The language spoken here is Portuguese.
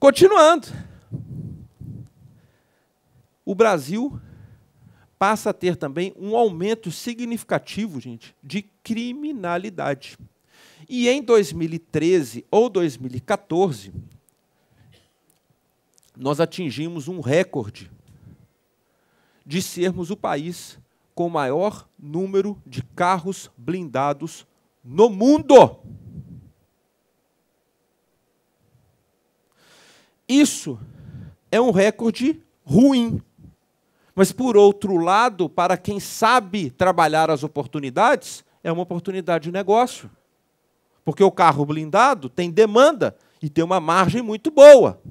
Continuando. O Brasil passa a ter também um aumento significativo, gente, de criminalidade. E em 2013 ou 2014, nós atingimos um recorde de sermos o país com o maior número de carros blindados no mundo. Isso é um recorde ruim. Mas, por outro lado, para quem sabe trabalhar as oportunidades, é uma oportunidade de negócio. Porque o carro blindado tem demanda e tem uma margem muito boa.